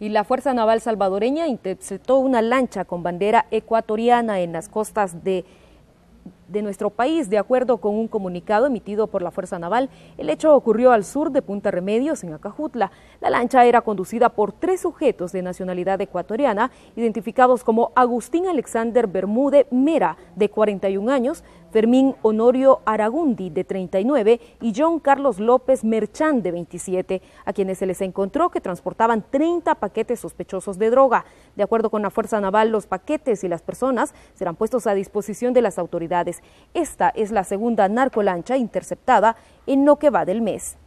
y la Fuerza Naval Salvadoreña interceptó una lancha con bandera ecuatoriana en las costas de, de nuestro país, de acuerdo con un comunicado emitido por la Fuerza Naval. El hecho ocurrió al sur de Punta Remedios, en Acajutla. La lancha era conducida por tres sujetos de nacionalidad ecuatoriana, identificados como Agustín Alexander Bermúdez Mera, de 41 años, Fermín Honorio Aragundi, de 39, y John Carlos López Merchán, de 27, a quienes se les encontró que transportaban 30 paquetes sospechosos de droga. De acuerdo con la Fuerza Naval, los paquetes y las personas serán puestos a disposición de las autoridades. Esta es la segunda narcolancha interceptada en lo que va del mes.